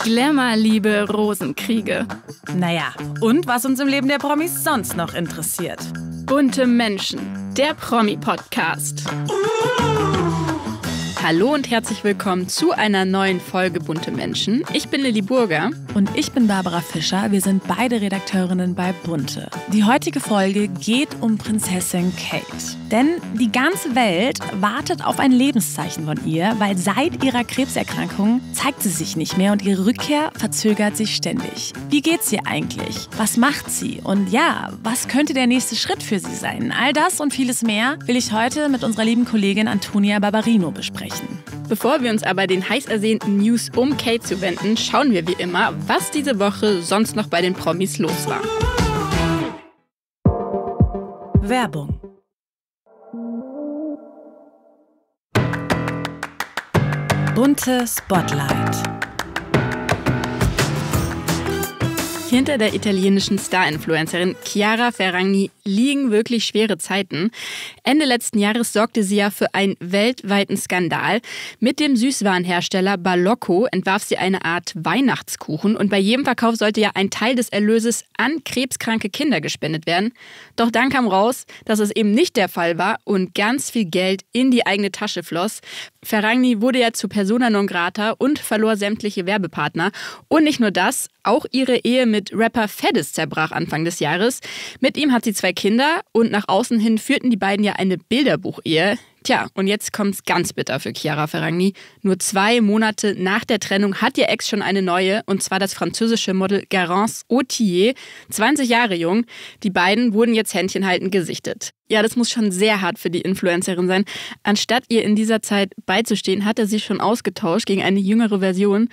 Glamour-Liebe, Rosenkriege. Naja, und was uns im Leben der Promis sonst noch interessiert. Bunte Menschen, der Promi-Podcast. Uh. Hallo und herzlich willkommen zu einer neuen Folge Bunte Menschen. Ich bin Lilly Burger. Und ich bin Barbara Fischer. Wir sind beide Redakteurinnen bei Bunte. Die heutige Folge geht um Prinzessin Kate. Denn die ganze Welt wartet auf ein Lebenszeichen von ihr, weil seit ihrer Krebserkrankung zeigt sie sich nicht mehr und ihre Rückkehr verzögert sich ständig. Wie geht's ihr eigentlich? Was macht sie? Und ja, was könnte der nächste Schritt für sie sein? All das und vieles mehr will ich heute mit unserer lieben Kollegin Antonia Barbarino besprechen erreichen. Bevor wir uns aber den heiß ersehnten News um Kate zuwenden, schauen wir wie immer, was diese Woche sonst noch bei den Promis los war. Werbung Bunte Spotlight Hinter der italienischen Star-Influencerin Chiara Ferragni liegen wirklich schwere Zeiten. Ende letzten Jahres sorgte sie ja für einen weltweiten Skandal. Mit dem Süßwarenhersteller Balocco entwarf sie eine Art Weihnachtskuchen und bei jedem Verkauf sollte ja ein Teil des Erlöses an krebskranke Kinder gespendet werden. Doch dann kam raus, dass es eben nicht der Fall war und ganz viel Geld in die eigene Tasche floss. Ferragni wurde ja zu Persona non grata und verlor sämtliche Werbepartner. Und nicht nur das, auch ihre Ehe mit Rapper Feddes zerbrach Anfang des Jahres. Mit ihm hat sie zwei Kinder und nach außen hin führten die beiden ja eine Bilderbuchehe. Tja, und jetzt kommt's ganz bitter für Chiara Ferragni. Nur zwei Monate nach der Trennung hat ihr Ex schon eine neue, und zwar das französische Model Garance Autier, 20 Jahre jung. Die beiden wurden jetzt händchenhaltend gesichtet. Ja, das muss schon sehr hart für die Influencerin sein. Anstatt ihr in dieser Zeit beizustehen, hat er sie schon ausgetauscht gegen eine jüngere Version.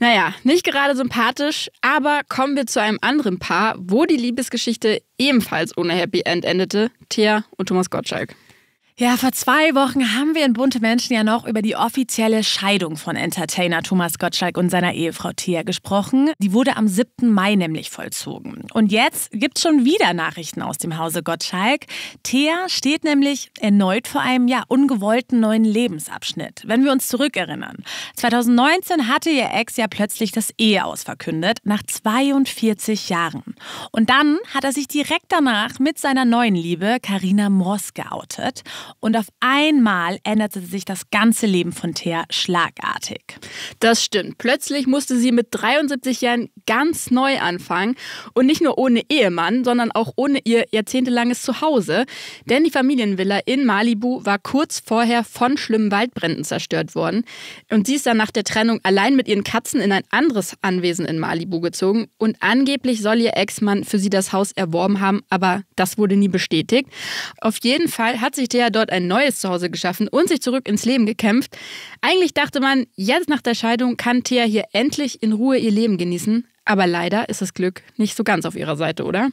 Naja, nicht gerade sympathisch, aber kommen wir zu einem anderen Paar, wo die Liebesgeschichte ebenfalls ohne Happy End endete, Thea und Thomas Gottschalk. Ja, vor zwei Wochen haben wir in Bunte Menschen ja noch über die offizielle Scheidung von Entertainer Thomas Gottschalk und seiner Ehefrau Thea gesprochen. Die wurde am 7. Mai nämlich vollzogen. Und jetzt gibt's schon wieder Nachrichten aus dem Hause Gottschalk. Thea steht nämlich erneut vor einem ja ungewollten neuen Lebensabschnitt. Wenn wir uns zurückerinnern. 2019 hatte ihr Ex ja plötzlich das Eheaus verkündet, nach 42 Jahren. Und dann hat er sich direkt danach mit seiner neuen Liebe Karina Moss geoutet. Und auf einmal änderte sich das ganze Leben von Thea schlagartig. Das stimmt. Plötzlich musste sie mit 73 Jahren ganz neu anfangen. Und nicht nur ohne Ehemann, sondern auch ohne ihr jahrzehntelanges Zuhause. Denn die Familienvilla in Malibu war kurz vorher von schlimmen Waldbränden zerstört worden. Und sie ist dann nach der Trennung allein mit ihren Katzen in ein anderes Anwesen in Malibu gezogen. Und angeblich soll ihr Ex-Mann für sie das Haus erworben haben, aber das wurde nie bestätigt. Auf jeden Fall hat sich Thea dort ein neues Zuhause geschaffen und sich zurück ins Leben gekämpft. Eigentlich dachte man, jetzt nach der Scheidung kann Thea hier endlich in Ruhe ihr Leben genießen. Aber leider ist das Glück nicht so ganz auf ihrer Seite, oder?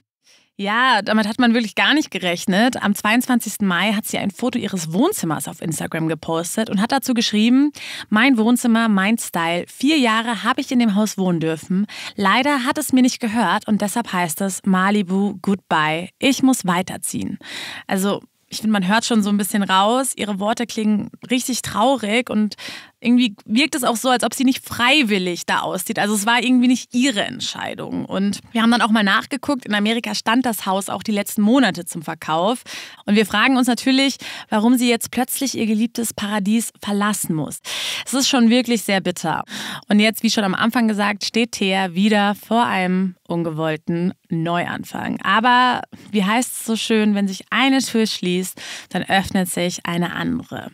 Ja, damit hat man wirklich gar nicht gerechnet. Am 22. Mai hat sie ein Foto ihres Wohnzimmers auf Instagram gepostet und hat dazu geschrieben, mein Wohnzimmer, mein Style. Vier Jahre habe ich in dem Haus wohnen dürfen. Leider hat es mir nicht gehört und deshalb heißt es Malibu, goodbye. Ich muss weiterziehen. Also ich finde, man hört schon so ein bisschen raus, ihre Worte klingen richtig traurig und irgendwie wirkt es auch so, als ob sie nicht freiwillig da aussieht. Also es war irgendwie nicht ihre Entscheidung. Und wir haben dann auch mal nachgeguckt. In Amerika stand das Haus auch die letzten Monate zum Verkauf. Und wir fragen uns natürlich, warum sie jetzt plötzlich ihr geliebtes Paradies verlassen muss. Es ist schon wirklich sehr bitter. Und jetzt, wie schon am Anfang gesagt, steht Thea wieder vor einem ungewollten Neuanfang. Aber wie heißt es so schön, wenn sich eine Tür schließt, dann öffnet sich eine andere.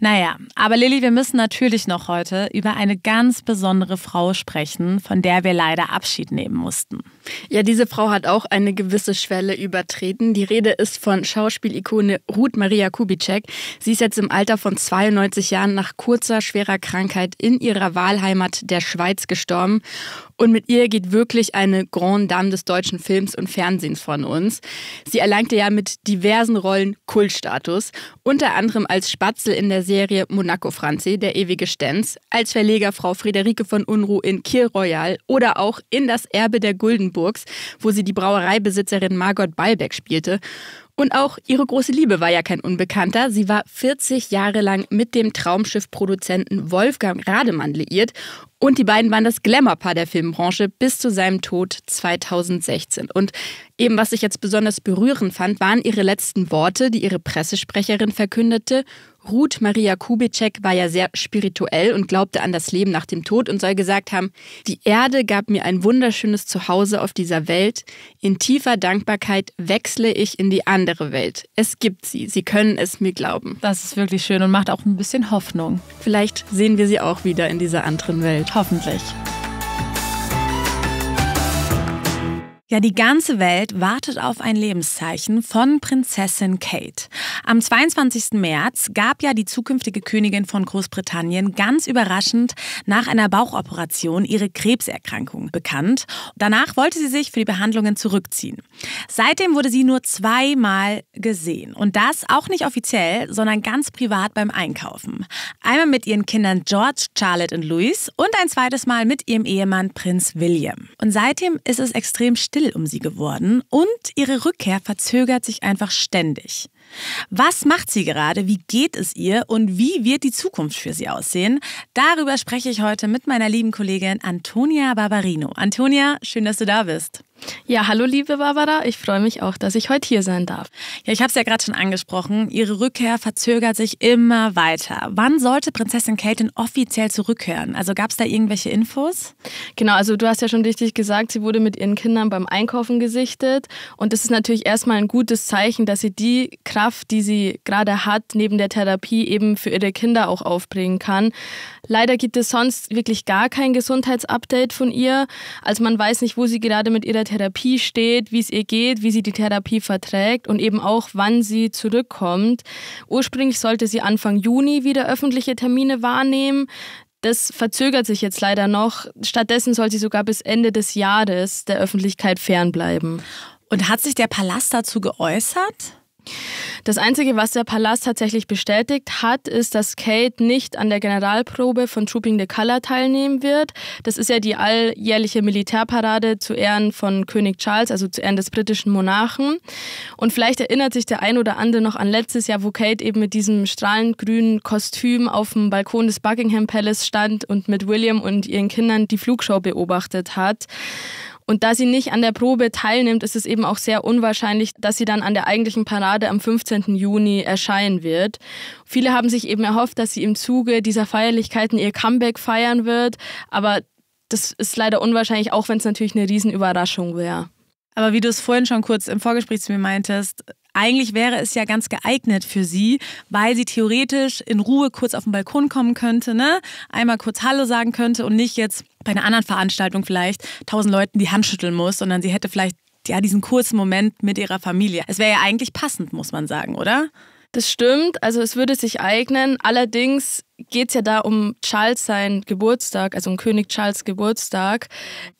Naja, aber Lilly, wir müssen natürlich natürlich noch heute über eine ganz besondere Frau sprechen, von der wir leider Abschied nehmen mussten. Ja, diese Frau hat auch eine gewisse Schwelle übertreten. Die Rede ist von Schauspielikone Ruth Maria Kubitschek. Sie ist jetzt im Alter von 92 Jahren nach kurzer, schwerer Krankheit in ihrer Wahlheimat der Schweiz gestorben. Und mit ihr geht wirklich eine Grande Dame des deutschen Films und Fernsehens von uns. Sie erlangte ja mit diversen Rollen Kultstatus, unter anderem als Spatzel in der Serie Monaco Franzi, der ewige Stenz, als Verlegerfrau Friederike von Unruh in Kiel Royal oder auch in Das Erbe der Guldenburgs, wo sie die Brauereibesitzerin Margot Balbeck spielte. Und auch ihre große Liebe war ja kein Unbekannter. Sie war 40 Jahre lang mit dem Traumschiff-Produzenten Wolfgang Rademann liiert und die beiden waren das Glamour-Paar der Filmbranche bis zu seinem Tod 2016. Und eben was ich jetzt besonders berührend fand, waren ihre letzten Worte, die ihre Pressesprecherin verkündete. Ruth Maria Kubitschek war ja sehr spirituell und glaubte an das Leben nach dem Tod und soll gesagt haben, die Erde gab mir ein wunderschönes Zuhause auf dieser Welt. In tiefer Dankbarkeit wechsle ich in die andere Welt. Es gibt sie. Sie können es mir glauben. Das ist wirklich schön und macht auch ein bisschen Hoffnung. Vielleicht sehen wir sie auch wieder in dieser anderen Welt. Welt, hoffentlich. Ja, die ganze Welt wartet auf ein Lebenszeichen von Prinzessin Kate. Am 22. März gab ja die zukünftige Königin von Großbritannien ganz überraschend nach einer Bauchoperation ihre Krebserkrankung bekannt. Danach wollte sie sich für die Behandlungen zurückziehen. Seitdem wurde sie nur zweimal gesehen und das auch nicht offiziell, sondern ganz privat beim Einkaufen. Einmal mit ihren Kindern George, Charlotte und Louis und ein zweites Mal mit ihrem Ehemann Prinz William. Und seitdem ist es extrem still still um sie geworden und ihre Rückkehr verzögert sich einfach ständig. Was macht sie gerade? Wie geht es ihr? Und wie wird die Zukunft für sie aussehen? Darüber spreche ich heute mit meiner lieben Kollegin Antonia Barbarino. Antonia, schön, dass du da bist. Ja, hallo liebe Barbara, ich freue mich auch, dass ich heute hier sein darf. Ja, ich habe es ja gerade schon angesprochen, Ihre Rückkehr verzögert sich immer weiter. Wann sollte Prinzessin Kate denn offiziell zurückkehren? Also gab es da irgendwelche Infos? Genau, also du hast ja schon richtig gesagt, sie wurde mit ihren Kindern beim Einkaufen gesichtet und das ist natürlich erstmal ein gutes Zeichen, dass sie die Kraft, die sie gerade hat, neben der Therapie eben für ihre Kinder auch aufbringen kann. Leider gibt es sonst wirklich gar kein Gesundheitsupdate von ihr, also man weiß nicht, wo sie gerade mit ihrer Therapie Therapie steht, wie es ihr geht, wie sie die Therapie verträgt und eben auch, wann sie zurückkommt. Ursprünglich sollte sie Anfang Juni wieder öffentliche Termine wahrnehmen. Das verzögert sich jetzt leider noch. Stattdessen soll sie sogar bis Ende des Jahres der Öffentlichkeit fernbleiben. Und hat sich der Palast dazu geäußert? Das Einzige, was der Palast tatsächlich bestätigt hat, ist, dass Kate nicht an der Generalprobe von Trooping the Color teilnehmen wird. Das ist ja die alljährliche Militärparade zu Ehren von König Charles, also zu Ehren des britischen Monarchen. Und vielleicht erinnert sich der ein oder andere noch an letztes Jahr, wo Kate eben mit diesem strahlend grünen Kostüm auf dem Balkon des Buckingham Palace stand und mit William und ihren Kindern die Flugshow beobachtet hat. Und da sie nicht an der Probe teilnimmt, ist es eben auch sehr unwahrscheinlich, dass sie dann an der eigentlichen Parade am 15. Juni erscheinen wird. Viele haben sich eben erhofft, dass sie im Zuge dieser Feierlichkeiten ihr Comeback feiern wird, aber das ist leider unwahrscheinlich, auch wenn es natürlich eine Riesenüberraschung wäre. Aber wie du es vorhin schon kurz im Vorgespräch zu mir meintest, eigentlich wäre es ja ganz geeignet für sie, weil sie theoretisch in Ruhe kurz auf den Balkon kommen könnte, ne? Einmal kurz Hallo sagen könnte und nicht jetzt bei einer anderen Veranstaltung vielleicht tausend Leuten die Hand schütteln muss, sondern sie hätte vielleicht ja diesen kurzen Moment mit ihrer Familie. Es wäre ja eigentlich passend, muss man sagen, oder? Das stimmt, also es würde sich eignen. Allerdings geht es ja da um Charles sein Geburtstag, also um König Charles Geburtstag.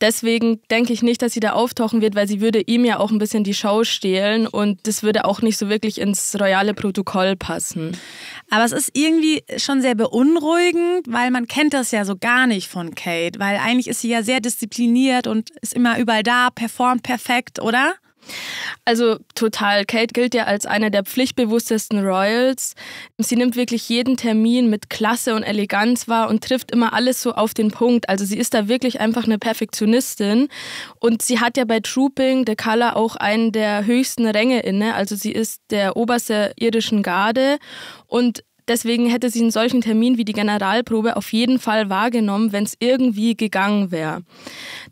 Deswegen denke ich nicht, dass sie da auftauchen wird, weil sie würde ihm ja auch ein bisschen die Show stehlen und das würde auch nicht so wirklich ins royale Protokoll passen. Aber es ist irgendwie schon sehr beunruhigend, weil man kennt das ja so gar nicht von Kate, weil eigentlich ist sie ja sehr diszipliniert und ist immer überall da, performt perfekt, oder? Also total. Kate gilt ja als eine der pflichtbewusstesten Royals. Sie nimmt wirklich jeden Termin mit Klasse und Eleganz wahr und trifft immer alles so auf den Punkt. Also sie ist da wirklich einfach eine Perfektionistin. Und sie hat ja bei Trooping the Color auch einen der höchsten Ränge inne. Also sie ist der oberste irischen Garde und Deswegen hätte sie einen solchen Termin wie die Generalprobe auf jeden Fall wahrgenommen, wenn es irgendwie gegangen wäre.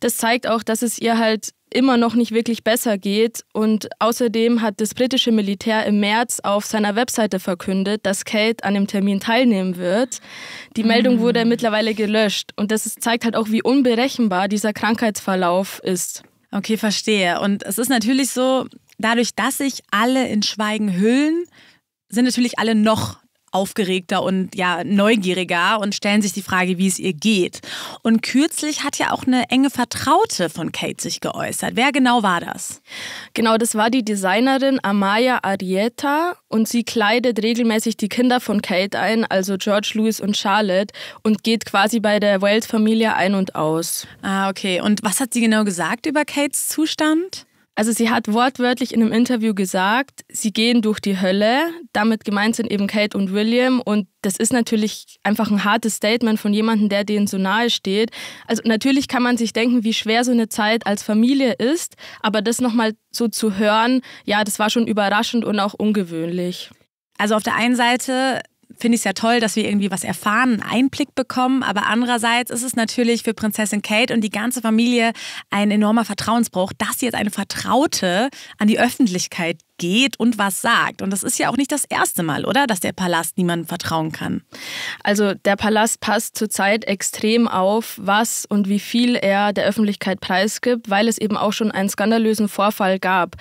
Das zeigt auch, dass es ihr halt immer noch nicht wirklich besser geht. Und außerdem hat das britische Militär im März auf seiner Webseite verkündet, dass Kate an dem Termin teilnehmen wird. Die Meldung mhm. wurde mittlerweile gelöscht. Und das zeigt halt auch, wie unberechenbar dieser Krankheitsverlauf ist. Okay, verstehe. Und es ist natürlich so, dadurch, dass sich alle in Schweigen hüllen, sind natürlich alle noch aufgeregter und ja neugieriger und stellen sich die Frage, wie es ihr geht. Und kürzlich hat ja auch eine enge Vertraute von Kate sich geäußert. Wer genau war das? Genau, das war die Designerin Amaya Arieta und sie kleidet regelmäßig die Kinder von Kate ein, also George, Louis und Charlotte und geht quasi bei der Welt-Familie ein und aus. Ah, okay. Und was hat sie genau gesagt über Kates Zustand? Also sie hat wortwörtlich in einem Interview gesagt, sie gehen durch die Hölle. Damit gemeint sind eben Kate und William. Und das ist natürlich einfach ein hartes Statement von jemandem, der denen so nahe steht. Also natürlich kann man sich denken, wie schwer so eine Zeit als Familie ist. Aber das nochmal so zu hören, ja, das war schon überraschend und auch ungewöhnlich. Also auf der einen Seite finde ich es ja toll, dass wir irgendwie was erfahren, einen Einblick bekommen. Aber andererseits ist es natürlich für Prinzessin Kate und die ganze Familie ein enormer Vertrauensbruch, dass jetzt eine Vertraute an die Öffentlichkeit geht und was sagt. Und das ist ja auch nicht das erste Mal, oder? Dass der Palast niemandem vertrauen kann. Also der Palast passt zurzeit extrem auf, was und wie viel er der Öffentlichkeit preisgibt, weil es eben auch schon einen skandalösen Vorfall gab.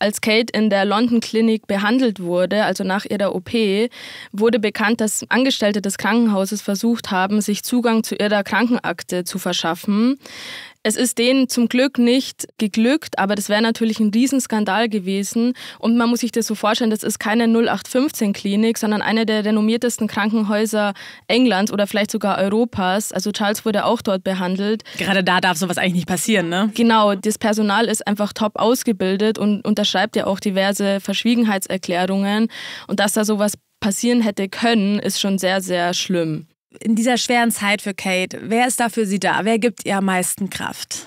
Als Kate in der London Clinic behandelt wurde, also nach ihrer OP, wurde bekannt, dass Angestellte des Krankenhauses versucht haben, sich Zugang zu ihrer Krankenakte zu verschaffen. Es ist denen zum Glück nicht geglückt, aber das wäre natürlich ein Riesenskandal gewesen. Und man muss sich das so vorstellen, das ist keine 0815-Klinik, sondern eine der renommiertesten Krankenhäuser Englands oder vielleicht sogar Europas. Also Charles wurde auch dort behandelt. Gerade da darf sowas eigentlich nicht passieren, ne? Genau, das Personal ist einfach top ausgebildet und unterschreibt ja auch diverse Verschwiegenheitserklärungen. Und dass da sowas passieren hätte können, ist schon sehr, sehr schlimm in dieser schweren Zeit für Kate, wer ist da für sie da? Wer gibt ihr am meisten Kraft?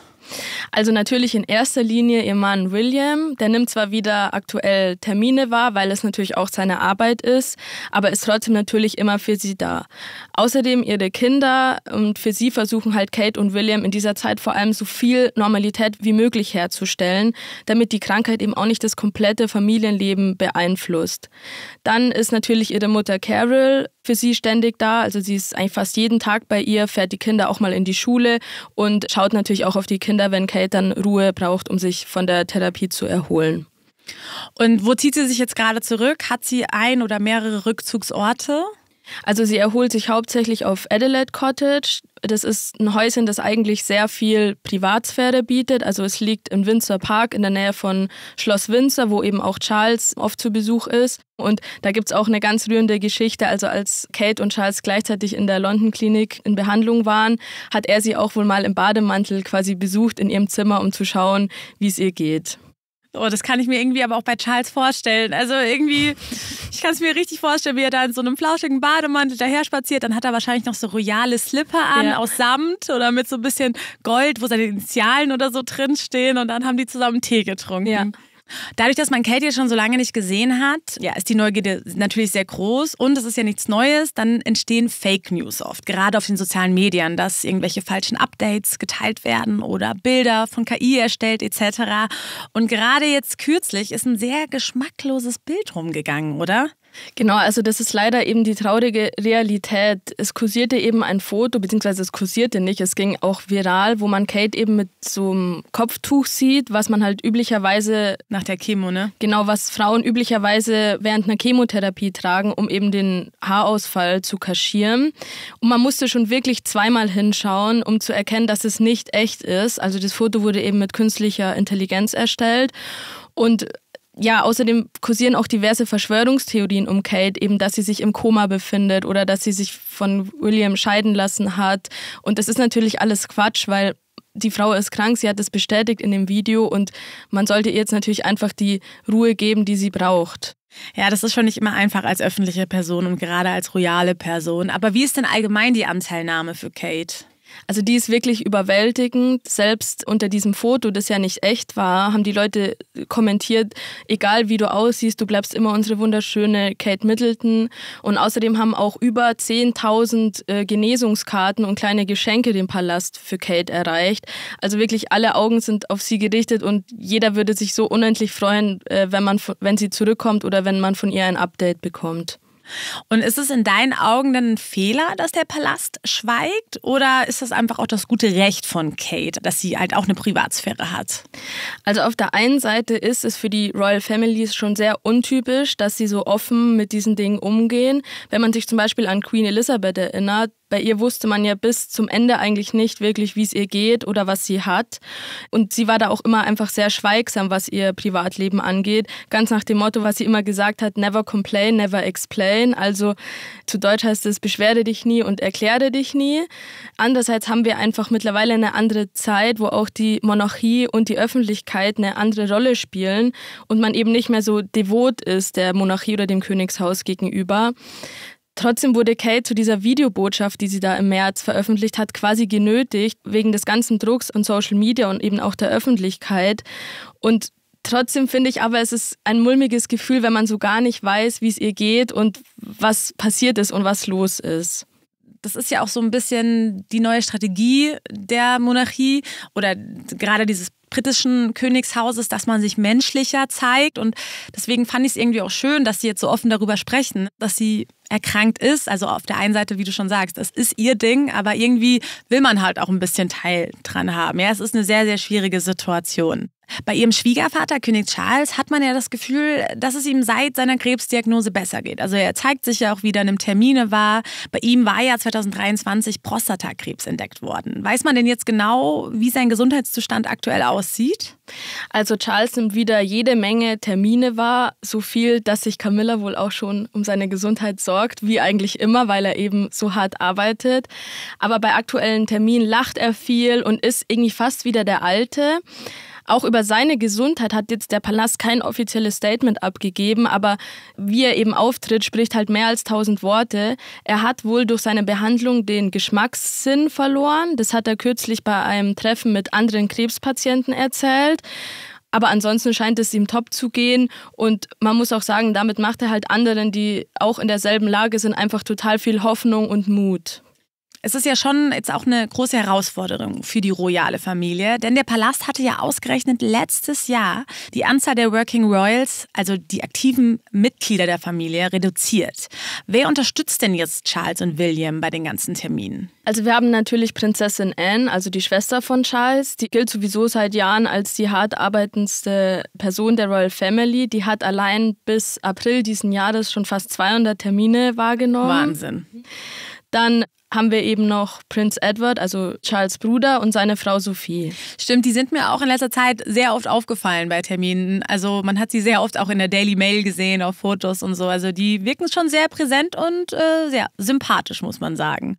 Also natürlich in erster Linie ihr Mann William, der nimmt zwar wieder aktuell Termine wahr, weil es natürlich auch seine Arbeit ist, aber ist trotzdem natürlich immer für sie da. Außerdem ihre Kinder und für sie versuchen halt Kate und William in dieser Zeit vor allem so viel Normalität wie möglich herzustellen, damit die Krankheit eben auch nicht das komplette Familienleben beeinflusst. Dann ist natürlich ihre Mutter Carol für sie ständig da. Also sie ist eigentlich fast jeden Tag bei ihr, fährt die Kinder auch mal in die Schule und schaut natürlich auch auf die Kinder, wenn Kate dann Ruhe braucht, um sich von der Therapie zu erholen. Und wo zieht sie sich jetzt gerade zurück? Hat sie ein oder mehrere Rückzugsorte? Also sie erholt sich hauptsächlich auf Adelaide Cottage. Das ist ein Häuschen, das eigentlich sehr viel Privatsphäre bietet. Also es liegt im Windsor Park in der Nähe von Schloss Windsor, wo eben auch Charles oft zu Besuch ist. Und da gibt es auch eine ganz rührende Geschichte. Also als Kate und Charles gleichzeitig in der London Klinik in Behandlung waren, hat er sie auch wohl mal im Bademantel quasi besucht in ihrem Zimmer, um zu schauen, wie es ihr geht. Oh, das kann ich mir irgendwie aber auch bei Charles vorstellen. Also irgendwie, ich kann es mir richtig vorstellen, wie er da in so einem flauschigen Bademantel daher spaziert. Dann hat er wahrscheinlich noch so royale Slipper an ja. aus Samt oder mit so ein bisschen Gold, wo seine Initialen oder so drinstehen. Und dann haben die zusammen Tee getrunken. Ja. Dadurch, dass man Katie schon so lange nicht gesehen hat, ja, ist die Neugierde natürlich sehr groß und es ist ja nichts Neues, dann entstehen Fake News oft, gerade auf den sozialen Medien, dass irgendwelche falschen Updates geteilt werden oder Bilder von KI erstellt etc. Und gerade jetzt kürzlich ist ein sehr geschmackloses Bild rumgegangen, oder? Genau, also das ist leider eben die traurige Realität. Es kursierte eben ein Foto, beziehungsweise es kursierte nicht, es ging auch viral, wo man Kate eben mit so einem Kopftuch sieht, was man halt üblicherweise... Nach der Chemo, ne? Genau, was Frauen üblicherweise während einer Chemotherapie tragen, um eben den Haarausfall zu kaschieren. Und man musste schon wirklich zweimal hinschauen, um zu erkennen, dass es nicht echt ist. Also das Foto wurde eben mit künstlicher Intelligenz erstellt. Und ja, außerdem kursieren auch diverse Verschwörungstheorien um Kate, eben dass sie sich im Koma befindet oder dass sie sich von William scheiden lassen hat. Und das ist natürlich alles Quatsch, weil die Frau ist krank, sie hat es bestätigt in dem Video und man sollte ihr jetzt natürlich einfach die Ruhe geben, die sie braucht. Ja, das ist schon nicht immer einfach als öffentliche Person und gerade als royale Person. Aber wie ist denn allgemein die Anteilnahme für Kate? Also die ist wirklich überwältigend. Selbst unter diesem Foto, das ja nicht echt war, haben die Leute kommentiert, egal wie du aussiehst, du bleibst immer unsere wunderschöne Kate Middleton. Und außerdem haben auch über 10.000 äh, Genesungskarten und kleine Geschenke den Palast für Kate erreicht. Also wirklich alle Augen sind auf sie gerichtet und jeder würde sich so unendlich freuen, äh, wenn, man, wenn sie zurückkommt oder wenn man von ihr ein Update bekommt. Und ist es in deinen Augen denn ein Fehler, dass der Palast schweigt? Oder ist das einfach auch das gute Recht von Kate, dass sie halt auch eine Privatsphäre hat? Also auf der einen Seite ist es für die Royal Families schon sehr untypisch, dass sie so offen mit diesen Dingen umgehen. Wenn man sich zum Beispiel an Queen Elizabeth erinnert, bei ihr wusste man ja bis zum Ende eigentlich nicht wirklich, wie es ihr geht oder was sie hat. Und sie war da auch immer einfach sehr schweigsam, was ihr Privatleben angeht. Ganz nach dem Motto, was sie immer gesagt hat, never complain, never explain. Also zu Deutsch heißt es, beschwerde dich nie und erkläre dich nie. Andererseits haben wir einfach mittlerweile eine andere Zeit, wo auch die Monarchie und die Öffentlichkeit eine andere Rolle spielen und man eben nicht mehr so devot ist der Monarchie oder dem Königshaus gegenüber, Trotzdem wurde Kate zu dieser Videobotschaft, die sie da im März veröffentlicht hat, quasi genötigt, wegen des ganzen Drucks und Social Media und eben auch der Öffentlichkeit. Und trotzdem finde ich aber, es ist ein mulmiges Gefühl, wenn man so gar nicht weiß, wie es ihr geht und was passiert ist und was los ist das ist ja auch so ein bisschen die neue Strategie der Monarchie oder gerade dieses britischen Königshauses, dass man sich menschlicher zeigt. Und deswegen fand ich es irgendwie auch schön, dass sie jetzt so offen darüber sprechen, dass sie erkrankt ist. Also auf der einen Seite, wie du schon sagst, das ist ihr Ding, aber irgendwie will man halt auch ein bisschen Teil dran haben. Ja, es ist eine sehr, sehr schwierige Situation. Bei ihrem Schwiegervater, König Charles, hat man ja das Gefühl, dass es ihm seit seiner Krebsdiagnose besser geht. Also er zeigt sich ja auch wieder in einem Termine war. Bei ihm war ja 2023 Prostatakrebs entdeckt worden. Weiß man denn jetzt genau, wie sein Gesundheitszustand aktuell aussieht? Also Charles nimmt wieder jede Menge Termine wahr, so viel, dass sich Camilla wohl auch schon um seine Gesundheit sorgt, wie eigentlich immer, weil er eben so hart arbeitet. Aber bei aktuellen Terminen lacht er viel und ist irgendwie fast wieder der Alte. Auch über seine Gesundheit hat jetzt der Palast kein offizielles Statement abgegeben, aber wie er eben auftritt, spricht halt mehr als tausend Worte. Er hat wohl durch seine Behandlung den Geschmackssinn verloren. Das hat er kürzlich bei einem Treffen mit anderen Krebspatienten erzählt. Aber ansonsten scheint es ihm top zu gehen. Und man muss auch sagen, damit macht er halt anderen, die auch in derselben Lage sind, einfach total viel Hoffnung und Mut. Es ist ja schon jetzt auch eine große Herausforderung für die royale Familie, denn der Palast hatte ja ausgerechnet letztes Jahr die Anzahl der Working Royals, also die aktiven Mitglieder der Familie, reduziert. Wer unterstützt denn jetzt Charles und William bei den ganzen Terminen? Also wir haben natürlich Prinzessin Anne, also die Schwester von Charles, die gilt sowieso seit Jahren als die hart arbeitendste Person der Royal Family. Die hat allein bis April diesen Jahres schon fast 200 Termine wahrgenommen. Wahnsinn. Dann haben wir eben noch Prinz Edward, also Charles Bruder und seine Frau Sophie. Stimmt, die sind mir auch in letzter Zeit sehr oft aufgefallen bei Terminen. Also man hat sie sehr oft auch in der Daily Mail gesehen, auf Fotos und so. Also die wirken schon sehr präsent und äh, sehr sympathisch, muss man sagen.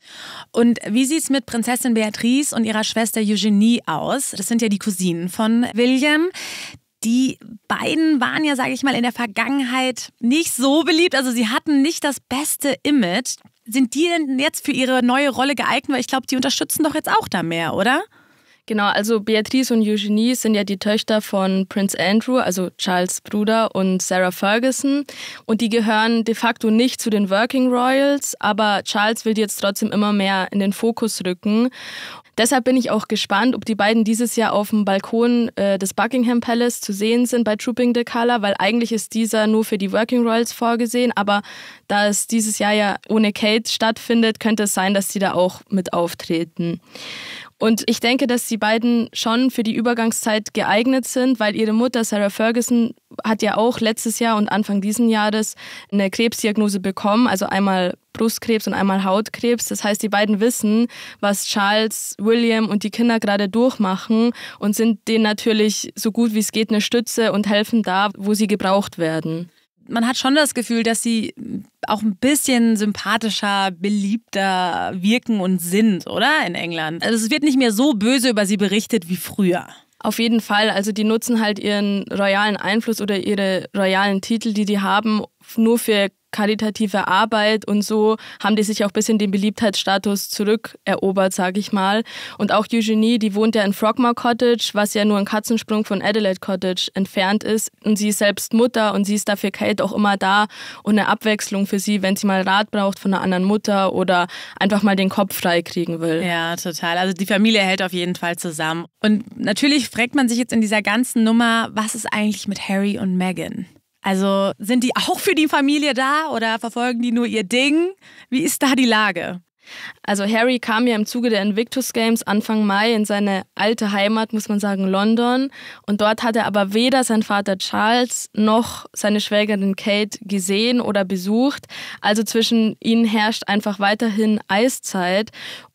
Und wie sieht es mit Prinzessin Beatrice und ihrer Schwester Eugenie aus? Das sind ja die Cousinen von William. Die beiden waren ja, sage ich mal, in der Vergangenheit nicht so beliebt. Also sie hatten nicht das beste Image sind die denn jetzt für ihre neue Rolle geeignet? Weil ich glaube, die unterstützen doch jetzt auch da mehr, oder? Genau, also Beatrice und Eugenie sind ja die Töchter von Prince Andrew, also Charles Bruder und Sarah Ferguson. Und die gehören de facto nicht zu den Working Royals, aber Charles will die jetzt trotzdem immer mehr in den Fokus rücken. Deshalb bin ich auch gespannt, ob die beiden dieses Jahr auf dem Balkon äh, des Buckingham Palace zu sehen sind bei Trooping the Color, weil eigentlich ist dieser nur für die Working Royals vorgesehen, aber da es dieses Jahr ja ohne Kate stattfindet, könnte es sein, dass sie da auch mit auftreten. Und ich denke, dass die beiden schon für die Übergangszeit geeignet sind, weil ihre Mutter Sarah Ferguson hat ja auch letztes Jahr und Anfang diesen Jahres eine Krebsdiagnose bekommen, also einmal Brustkrebs und einmal Hautkrebs. Das heißt, die beiden wissen, was Charles, William und die Kinder gerade durchmachen und sind denen natürlich so gut wie es geht eine Stütze und helfen da, wo sie gebraucht werden man hat schon das Gefühl, dass sie auch ein bisschen sympathischer, beliebter wirken und sind, oder? In England. Also es wird nicht mehr so böse über sie berichtet wie früher. Auf jeden Fall. Also die nutzen halt ihren royalen Einfluss oder ihre royalen Titel, die die haben, nur für karitative Arbeit und so haben die sich auch ein bisschen den Beliebtheitsstatus zurückerobert, sage ich mal. Und auch Eugenie, die wohnt ja in Frogmore Cottage, was ja nur ein Katzensprung von Adelaide Cottage entfernt ist. Und sie ist selbst Mutter und sie ist dafür Kate auch immer da und eine Abwechslung für sie, wenn sie mal Rat braucht von einer anderen Mutter oder einfach mal den Kopf frei kriegen will. Ja, total. Also die Familie hält auf jeden Fall zusammen. Und natürlich fragt man sich jetzt in dieser ganzen Nummer, was ist eigentlich mit Harry und Meghan? Also sind die auch für die Familie da oder verfolgen die nur ihr Ding? Wie ist da die Lage? Also Harry kam ja im Zuge der Invictus Games Anfang Mai in seine alte Heimat, muss man sagen, London. Und dort hat er aber weder seinen Vater Charles noch seine Schwägerin Kate gesehen oder besucht. Also zwischen ihnen herrscht einfach weiterhin Eiszeit.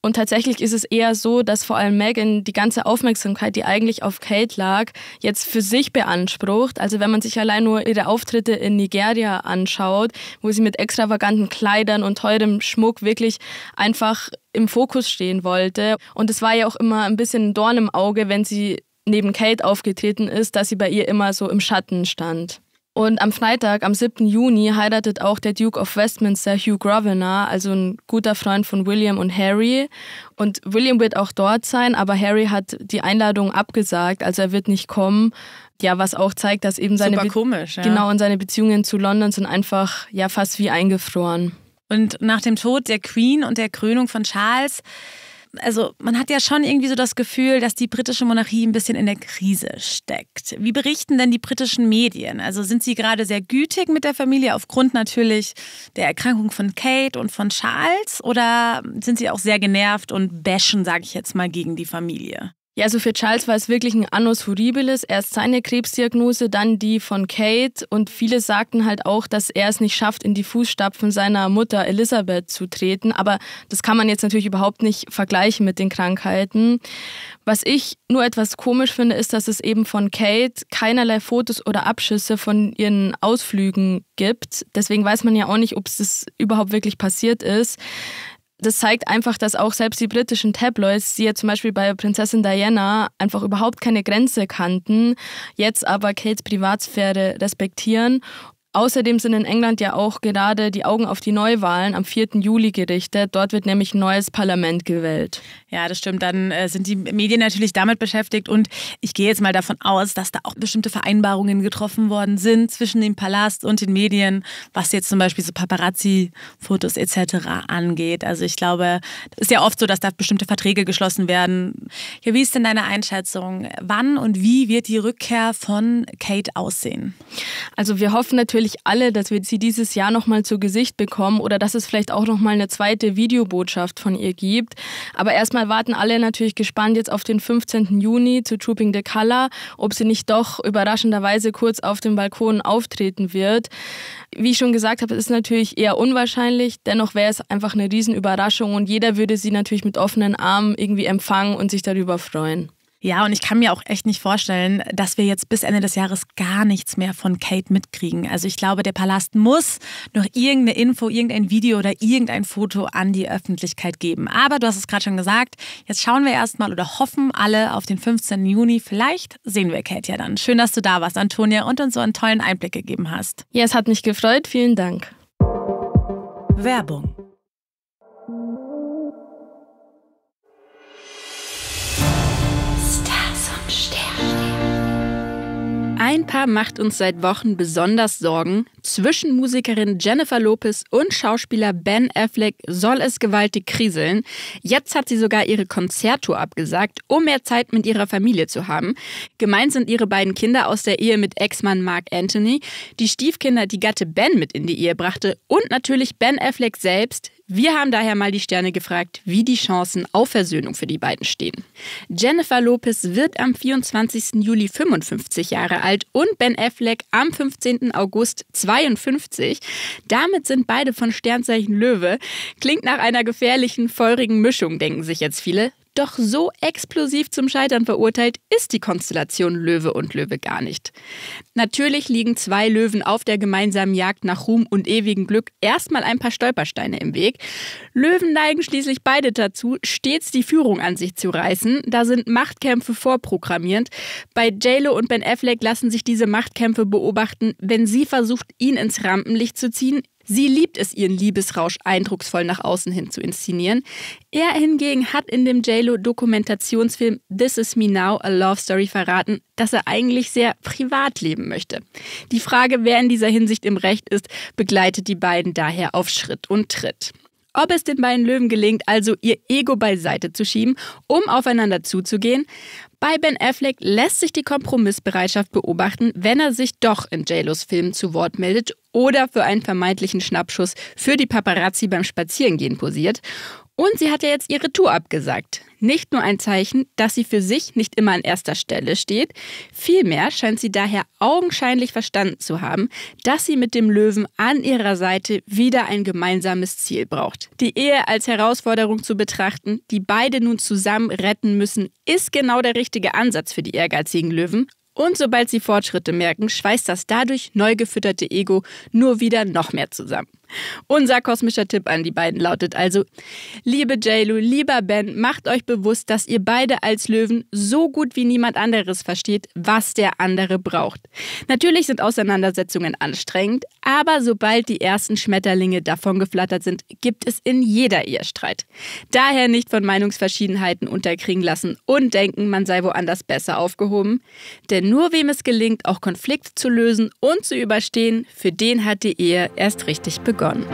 Und tatsächlich ist es eher so, dass vor allem Meghan die ganze Aufmerksamkeit, die eigentlich auf Kate lag, jetzt für sich beansprucht. Also wenn man sich allein nur ihre Auftritte in Nigeria anschaut, wo sie mit extravaganten Kleidern und teurem Schmuck wirklich einfach im Fokus stehen wollte. Und es war ja auch immer ein bisschen ein Dorn im Auge, wenn sie neben Kate aufgetreten ist, dass sie bei ihr immer so im Schatten stand. Und am Freitag, am 7. Juni, heiratet auch der Duke of Westminster Hugh Grosvenor, also ein guter Freund von William und Harry. Und William wird auch dort sein, aber Harry hat die Einladung abgesagt, also er wird nicht kommen. Ja, was auch zeigt, dass eben seine, Be komisch, ja. genau, und seine Beziehungen zu London sind einfach ja fast wie eingefroren. Und nach dem Tod der Queen und der Krönung von Charles, also man hat ja schon irgendwie so das Gefühl, dass die britische Monarchie ein bisschen in der Krise steckt. Wie berichten denn die britischen Medien? Also sind sie gerade sehr gütig mit der Familie aufgrund natürlich der Erkrankung von Kate und von Charles oder sind sie auch sehr genervt und bashen, sage ich jetzt mal, gegen die Familie? Ja, also für Charles war es wirklich ein Annus Horribilis. Erst seine Krebsdiagnose, dann die von Kate. Und viele sagten halt auch, dass er es nicht schafft, in die Fußstapfen seiner Mutter Elisabeth zu treten. Aber das kann man jetzt natürlich überhaupt nicht vergleichen mit den Krankheiten. Was ich nur etwas komisch finde, ist, dass es eben von Kate keinerlei Fotos oder Abschüsse von ihren Ausflügen gibt. Deswegen weiß man ja auch nicht, ob es überhaupt wirklich passiert ist das zeigt einfach, dass auch selbst die britischen Tabloids, die ja zum Beispiel bei Prinzessin Diana einfach überhaupt keine Grenze kannten, jetzt aber Kates Privatsphäre respektieren Außerdem sind in England ja auch gerade die Augen auf die Neuwahlen am 4. Juli gerichtet. Dort wird nämlich ein neues Parlament gewählt. Ja, das stimmt. Dann äh, sind die Medien natürlich damit beschäftigt und ich gehe jetzt mal davon aus, dass da auch bestimmte Vereinbarungen getroffen worden sind zwischen dem Palast und den Medien, was jetzt zum Beispiel so Paparazzi-Fotos etc. angeht. Also ich glaube, es ist ja oft so, dass da bestimmte Verträge geschlossen werden. Ja, wie ist denn deine Einschätzung? Wann und wie wird die Rückkehr von Kate aussehen? Also wir hoffen natürlich, natürlich alle, dass wir sie dieses Jahr nochmal zu Gesicht bekommen oder dass es vielleicht auch nochmal eine zweite Videobotschaft von ihr gibt. Aber erstmal warten alle natürlich gespannt jetzt auf den 15. Juni zu Trooping the Color, ob sie nicht doch überraschenderweise kurz auf dem Balkon auftreten wird. Wie ich schon gesagt habe, ist natürlich eher unwahrscheinlich. Dennoch wäre es einfach eine Riesenüberraschung und jeder würde sie natürlich mit offenen Armen irgendwie empfangen und sich darüber freuen. Ja, und ich kann mir auch echt nicht vorstellen, dass wir jetzt bis Ende des Jahres gar nichts mehr von Kate mitkriegen. Also ich glaube, der Palast muss noch irgendeine Info, irgendein Video oder irgendein Foto an die Öffentlichkeit geben. Aber du hast es gerade schon gesagt, jetzt schauen wir erstmal oder hoffen alle auf den 15. Juni. Vielleicht sehen wir Kate ja dann. Schön, dass du da warst, Antonia, und uns so einen tollen Einblick gegeben hast. Ja, es hat mich gefreut. Vielen Dank. Werbung Ein Paar macht uns seit Wochen besonders Sorgen. Zwischen Musikerin Jennifer Lopez und Schauspieler Ben Affleck soll es gewaltig kriseln. Jetzt hat sie sogar ihre Konzerttour abgesagt, um mehr Zeit mit ihrer Familie zu haben. Gemeint sind ihre beiden Kinder aus der Ehe mit Ex-Mann Mark Anthony, die Stiefkinder, die Gatte Ben mit in die Ehe brachte und natürlich Ben Affleck selbst, wir haben daher mal die Sterne gefragt, wie die Chancen auf Versöhnung für die beiden stehen. Jennifer Lopez wird am 24. Juli 55 Jahre alt und Ben Affleck am 15. August 52. Damit sind beide von Sternzeichen Löwe. Klingt nach einer gefährlichen, feurigen Mischung, denken sich jetzt viele. Doch so explosiv zum Scheitern verurteilt ist die Konstellation Löwe und Löwe gar nicht. Natürlich liegen zwei Löwen auf der gemeinsamen Jagd nach Ruhm und ewigem Glück erstmal ein paar Stolpersteine im Weg. Löwen neigen schließlich beide dazu, stets die Führung an sich zu reißen. Da sind Machtkämpfe vorprogrammierend. Bei JLo und Ben Affleck lassen sich diese Machtkämpfe beobachten, wenn sie versucht, ihn ins Rampenlicht zu ziehen, Sie liebt es, ihren Liebesrausch eindrucksvoll nach außen hin zu inszenieren. Er hingegen hat in dem JLo-Dokumentationsfilm This Is Me Now, A Love Story verraten, dass er eigentlich sehr privat leben möchte. Die Frage, wer in dieser Hinsicht im Recht ist, begleitet die beiden daher auf Schritt und Tritt. Ob es den beiden Löwen gelingt, also ihr Ego beiseite zu schieben, um aufeinander zuzugehen, bei Ben Affleck lässt sich die Kompromissbereitschaft beobachten, wenn er sich doch in JLos Filmen zu Wort meldet oder für einen vermeintlichen Schnappschuss für die Paparazzi beim Spazierengehen posiert. Und sie hat ja jetzt ihre Tour abgesagt nicht nur ein Zeichen, dass sie für sich nicht immer an erster Stelle steht, vielmehr scheint sie daher augenscheinlich verstanden zu haben, dass sie mit dem Löwen an ihrer Seite wieder ein gemeinsames Ziel braucht. Die Ehe als Herausforderung zu betrachten, die beide nun zusammen retten müssen, ist genau der richtige Ansatz für die ehrgeizigen Löwen, und sobald sie Fortschritte merken, schweißt das dadurch neu gefütterte Ego nur wieder noch mehr zusammen. Unser kosmischer Tipp an die beiden lautet also, liebe JLo, lieber Ben, macht euch bewusst, dass ihr beide als Löwen so gut wie niemand anderes versteht, was der andere braucht. Natürlich sind Auseinandersetzungen anstrengend, aber sobald die ersten Schmetterlinge davon geflattert sind, gibt es in jeder ihr Streit. Daher nicht von Meinungsverschiedenheiten unterkriegen lassen und denken, man sei woanders besser aufgehoben, denn denn nur wem es gelingt, auch Konflikte zu lösen und zu überstehen, für den hat die Ehe erst richtig begonnen.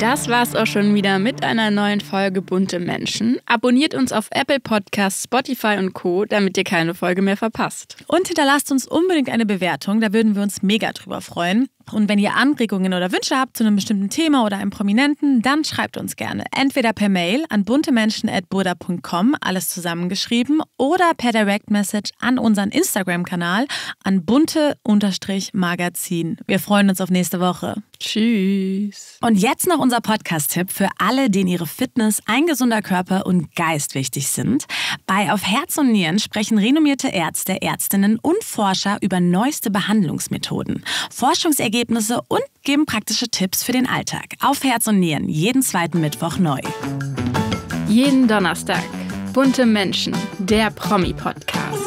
Das war's auch schon wieder mit einer neuen Folge Bunte Menschen. Abonniert uns auf Apple Podcasts, Spotify und Co., damit ihr keine Folge mehr verpasst. Und hinterlasst uns unbedingt eine Bewertung, da würden wir uns mega drüber freuen. Und wenn ihr Anregungen oder Wünsche habt zu einem bestimmten Thema oder einem Prominenten, dann schreibt uns gerne. Entweder per Mail an buntemenschen.burda.com, alles zusammengeschrieben, oder per Direct Message an unseren Instagram-Kanal an bunte-magazin. Wir freuen uns auf nächste Woche. Tschüss. Und jetzt noch unser Podcast-Tipp für alle, denen ihre Fitness, ein gesunder Körper und Geist wichtig sind. Bei Auf Herz und Nieren sprechen renommierte Ärzte, Ärztinnen und Forscher über neueste Behandlungsmethoden, Forschungsergebnisse und geben praktische Tipps für den Alltag. Auf Herz und Nieren, jeden zweiten Mittwoch neu. Jeden Donnerstag. Bunte Menschen, der Promi-Podcast.